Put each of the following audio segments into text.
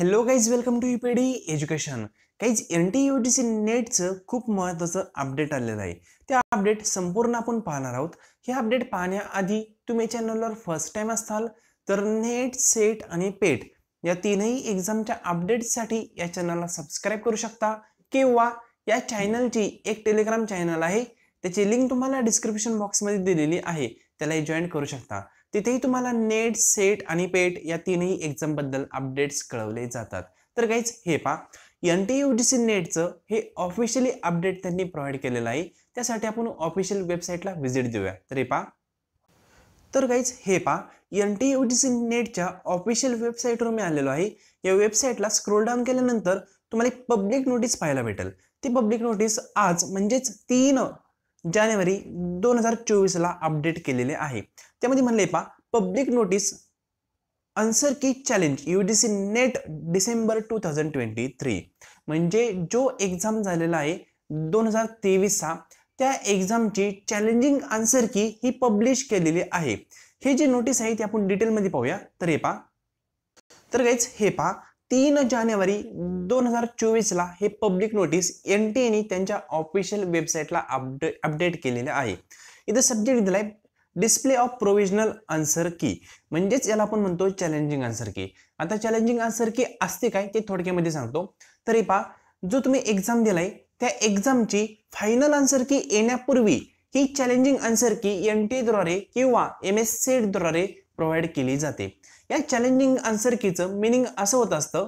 hello guys welcome to the education काहीच N T U T C नेटचं खूप महत्त्वाचं अपडेट आलेलं आहे त्या अपडेट संपूर्ण आपण पाहणार आहोत हे अपडेट पाहण्याआधी तुम्ही चॅनलवर फर्स्ट टाईम असाल तर नेट सेट आणि पेट या तीनही एक्झामच्या अपडेट्ससाठी या चॅनलला सबस्क्राईब करू शकता किंवा या चॅनलची एक टेलिग्राम चॅनल आहे त्याची लिंक तुम्हाला डिस्क्रिप्शन बॉक्समध्ये दिलेली आहे त्यालाही जॉईन करू शकता तिथेही तुम्हाला नेट सेट आणि पेट या तीनही बद्दल अपडेट्स कळवले जातात तर काहीच हे पा N T U D C नेटचं हे ऑफिशियली अपडेट त्यांनी प्रोव्हाइड केलेलं आहे त्यासाठी आपण ऑफिशियल वेबसाईटला व्हिजिट देऊया तर हे पा तर काहीच हे पा N T U D C नेटच्या ऑफिशियल वेबसाईटवर मी आलेलो आहे या वेबसाईटला स्क्रोल डाऊन केल्यानंतर तुम्हाला एक पब्लिक नोटीस पाहायला भेटेल ती पब्लिक नोटीस आज म्हणजेच तीन जानेवारी दोन हजार चोवीसला अपडेट केलेले आहे त्यामध्ये म्हणले पा public notice answer key challenge U D C NET December two thousand twenty three म्हणजे जो एक्झाम झालेला आहे दोन हजार तेवीसचा त्या एक्झामची चॅलेंजिंग आन्सर की ही पब्लिश केलेली आहे हे जे नोटीस आहे ते आपण डिटेलमध्ये पाहूया तर हे पा तर काहीच हे पहा तीन जानेवारी दोन हजार चोवीसला हे पब्लिक नोटीस एन टी एने त्यांच्या ऑफिशियल वेबसाईटला अपडे अपडेट केलेले आहे इथं सब्जेक्ट दिला डिस्प्ले ऑफ प्रोविजनल आन्सर की म्हणजेच याला आपण म्हणतो चॅलेंजिंग आन्सर की आता चॅलेंजिंग आन्सर की असते काय ते थोडक्यामध्ये सांगतो तरी पा जो तुम्ही एक्झाम दिलाय त्या एक्झामची फायनल आन्सर की येण्यापूर्वी ही challenging answer key N T द्वारे किंवा एम एस सेटद्वारे प्रोव्हाइड केली जाते या चॅलेंजिंग आन्सर कीचं मिनिंग असं होत असतं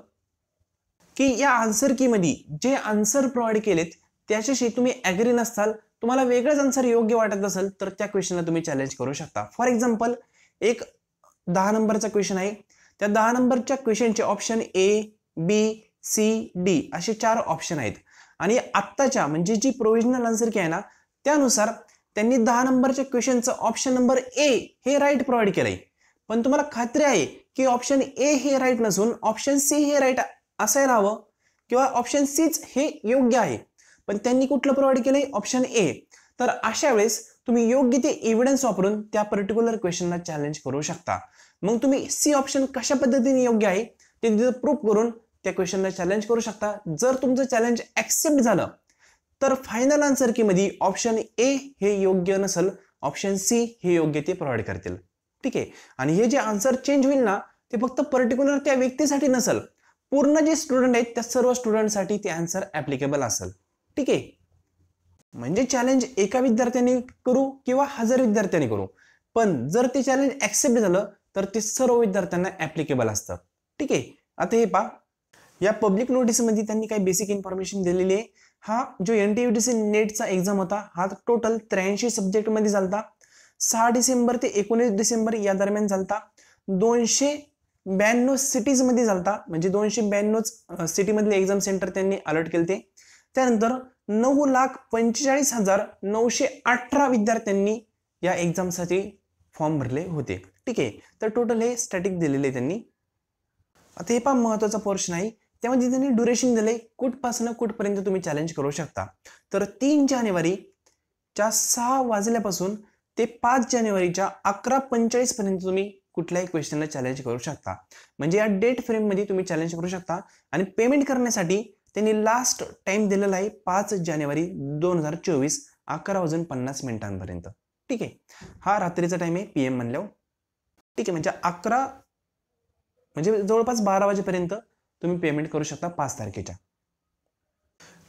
की या आन्सर कीमध्ये जे आन्सर प्रोव्हाइड केलेत त्याच्याशी तुम्ही अग्री नसताल तुम्हाला वेगळंच आन्सर योग्य वाटत असेल तर त्या क्वेश्चनला तुम्ही चॅलेंज करू शकता फॉर एक्झाम्पल एक दहा नंबरचा क्वेश्चन आहे त्या दहा नंबरच्या क्वेश्चनचे option A B C D असे चार ऑप्शन आहेत आणि आत्ताच्या म्हणजे जी प्रोव्हिजनल आन्सर की आहे ना त्यानुसार त्यांनी दहा नंबरच्या क्वेश्चनचं ऑप्शन नंबर ए हे राईट प्रोव्हाइड केलं आहे पण तुम्हाला खात्री आहे की ऑप्शन ए हे राईट नसून ऑप्शन सी हे राईट असायला हवं किंवा ऑप्शन सीच हे योग्य आहे पण त्यांनी कुठलं प्रोव्हाइड केलंय ऑप्शन ए तर अशा वेळेस तुम्ही योग्य ते एव्हिडन्स वापरून त्या पर्टिक्युलर क्वेश्चनला चॅलेंज करू शकता मग तुम्ही सी ऑप्शन कशा पद्धतीने योग्य आहे ते तिथं प्रूफ करून त्या क्वेश्चनला चॅलेंज करू शकता जर तुमचं चॅलेंज ऍक्सेप्ट झालं तर फायनल आन्सर की मध्ये ऑप्शन ए हे योग्य नसेल ऑप्शन सी हे योग्य ते प्रोव्हाइड करतील ठीक आहे आणि हे जे आन्सर चेंज होईल ना ते फक्त पर्टिक्युलर त्या व्यक्तीसाठी नसेल पूर्ण जे स्टुडंट आहेत त्या सर्व स्टुडंटसाठी ते आन्सर ऍप्लिकेबल असेल ठीक आहे म्हणजे चॅलेंज एका विद्यार्थ्याने करू किंवा हजार विद्यार्थ्यांनी करू पण जर ते चॅलेंज ऍक्सेप्ट झालं तर ते सर्व विद्यार्थ्यांना ऍप्लिकेबल असतं ठीक आहे आता हे पा या पब्लिक मध्ये त्यांनी काही बेसिक इन्फॉर्मेशन दिलेली आहे हा जो N T U T C नेटचा एक्झाम होता हा टोटल त्र्याऐंशी सब्जेक्टमध्ये झालता सहा डिसेंबर ते एकोणीस डिसेंबर या दरम्यान झालता दोनशे ब्याण्णव सिटीजमध्ये झालता म्हणजे दोनशे ब्याण्णव सिटीमधले एक्झाम सेंटर त्यांनी अलर्ट केले ते त्यानंतर नऊ लाख पंचेचाळीस हजार नऊशे अठरा विद्यार्थ्यांनी या एक्झामसाठी फॉर्म भरले होते ठीक आहे तर टोटल हे स्टॅटिक दिलेले त्यांनी आता हे पण महत्त्वाचा पोर्शन आहे त्यामध्ये त्यांनी ड्युरेशन दिले कुठपासून कुठपर्यंत तुम्ही चॅलेंज करू शकता तर तीन जानेवारीच्या सहा वाजल्यापासून ते पाच जानेवारीच्या अकरा पर्यंत तुम्ही कुठल्याही क्वेश्चनला चॅलेंज करू शकता म्हणजे या डेट फ्रेममध्ये तुम्ही चॅलेंज करू शकता आणि पेमेंट करण्यासाठी त्यांनी लास्ट टाइम दिलेला आहे पाच जानेवारी दोन हजार चोवीस अकरा वाजून पन्नास मिनिटांपर्यंत ठीक आहे हा रात्रीचा टाईम आहे पी एम म्हणल्यावर ठीक आहे म्हणजे अकरा म्हणजे जवळपास बारा वाजेपर्यंत तुम्ही पेमेंट करू शकता पाच तारखेच्या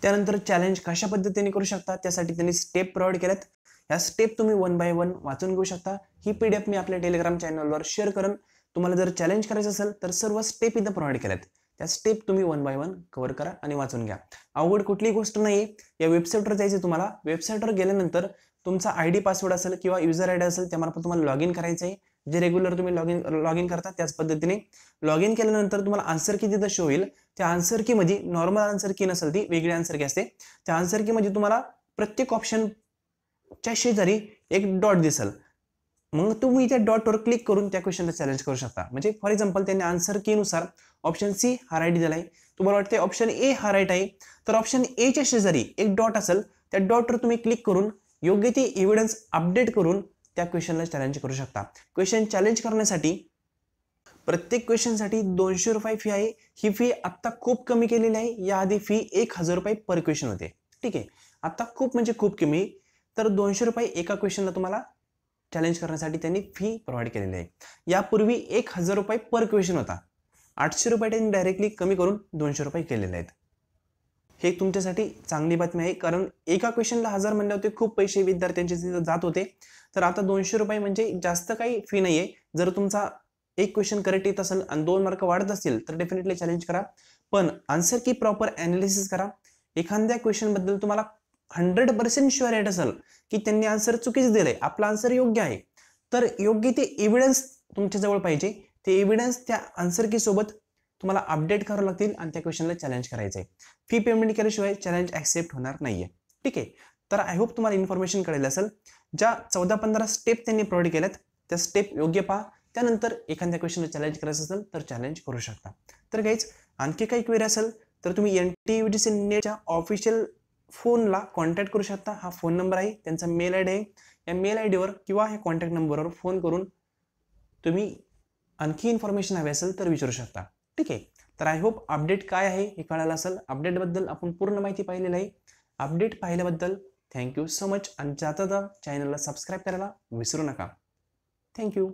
त्यानंतर चॅलेंज कशा पद्धतीने करू शकता त्यासाठी त्यांनी स्टेप प्रोव्हाइड केल्यात ह्या स्टेप तुम्ही वन बाय वन वाचून घेऊ शकता ही पी डी एफ मी आपल्या टेलिग्राम चॅनलवर शेअर करून तुम्हाला जर चॅलेंज करायचं असेल तर सर्व स्टेप इथं प्रोव्हाइड केल्यात त्या स्टेप तुम्ही वन बाय वन कव्हर करा आणि वाचून घ्या अवघड कुठली गोष्ट नाही या वेबसाईटवर जायचे तुम्हाला वेबसाईटवर गेल्यानंतर तुमचा आय डी पासवर्ड असेल किंवा युजर आय डी असेल त्यामार्फत तुम्हाला लॉग इन करायचं आहे जे रेग्युलर तुम्ही लॉग इन लॉग इन करता त्याच पद्धतीने लॉग इन केल्यानंतर तुम्हाला आन्सर की तिथं शो होईल त्या आन्सर मध्ये नॉर्मल आन्सर की नसेल ती वेगळी आन्सर की असते त्या आन्सर मध्ये तुम्हाला प्रत्येक ऑप्शनच्या शेजारी एक डॉट दिसेल मग तुम्ही त्या डॉटवर क्लिक करून त्या क्वेश्चनला चॅलेंज करू शकता म्हणजे फॉर एक्झाम्पल त्यांनी आन्सर कीनुसार ऑप्शन सी हा राईट दिला आहे तुम्हाला वाटते ऑप्शन ए हा राईट आहे तर ऑप्शन एच्या शेजारी एक डॉट असेल त्या डॉटवर तुम्ही क्लिक करून योग्य ती एव्हिडन्स अपडेट करून त्या क्वेश्चनला चॅलेंज करू शकता क्वेश्चन चॅलेंज करण्यासाठी प्रत्येक क्वेश्चनसाठी दोनशे रुपये फी आहे ही फी आत्ता खूप कमी केलेली आहे याआधी फी एक हजार रुपये पर क्वेश्चन होते ठीक आहे आत्ता खूप म्हणजे खूप कमी तर दोनशे रुपये एका क्वेश्चनला तुम्हाला चॅलेंज करण्यासाठी त्यांनी फी प्रोव्हाइड केलेली आहे यापूर्वी एक हजार रुपये पर क्वेश्चन होता आठशे रुपये त्यांनी डायरेक्टली कमी करून दोनशे रुपये केलेले आहेत हे तुमच्यासाठी चांगली बातमी आहे कारण एका क्वेश्चनला हजार म्हणले होते खूप पैसे विद्यार्थ्यांचे तिथं जात होते तर आता दोनशे रुपये म्हणजे जास्त काही फी नाही आहे जर तुमचा एक क्वेश्चन करेक्ट येत असेल आणि दोन मार्क वाढत असतील तर डेफिनेटली चॅलेंज करा पण आन्सर की प्रॉपर ॲनालिसिस करा एखाद्या क्वेश्चनबद्दल तुम्हाला हंड्रेड पर्सेंट शुअर येत असाल की त्यांनी आन्सर चुकीच दिलंय आपला आन्सर योग्य आहे तर योग्य ते एव्हिडन्स तुमच्याजवळ पाहिजे ते एव्हिडन्स त्या आन्सर कीसोबत तुम्हाला अपडेट करावं लागतील आणि त्या क्वेश्चनला चॅलेंज करायचं आहे फी पेमेंट केल्याशिवाय चॅलेंज ॲक्सेप्ट होणार नाही आहे ठीक आहे तर आय होप तुम्हाला इन्फॉर्मेशन कळेल असेल ज्या चौदा पंधरा स्टेप त्यांनी प्रोव्हाइड केल्यात त्या स्टेप योग्य पहा त्यानंतर एखाद्या क्वेश्चनला चॅलेंज करायचं असेल तर चॅलेंज करू शकता तर काहीच आणखी काही क्वेरी असेल तर तुम्ही एन टी यू सी नेटच्या ऑफिशियल फोनला कॉन्टॅक्ट करू शकता हा फोन नंबर आहे त्यांचा मेल आय डी आहे या मेल आय डीवर किंवा ह्या कॉन्टॅक्ट नंबरवर फोन करून तुम्ही आणखी इन्फॉर्मेशन हवी असेल तर विचारू शकता ठीक आहे तर आय होप अपडेट काय आहे हे कळायला असेल अपडेटबद्दल आपण पूर्ण माहिती पाहिलेली आहे अपडेट पाहिल्याबद्दल थँक्यू सो मच आणि जाता चॅनलला सबस्क्राईब करायला विसरू नका थँक्यू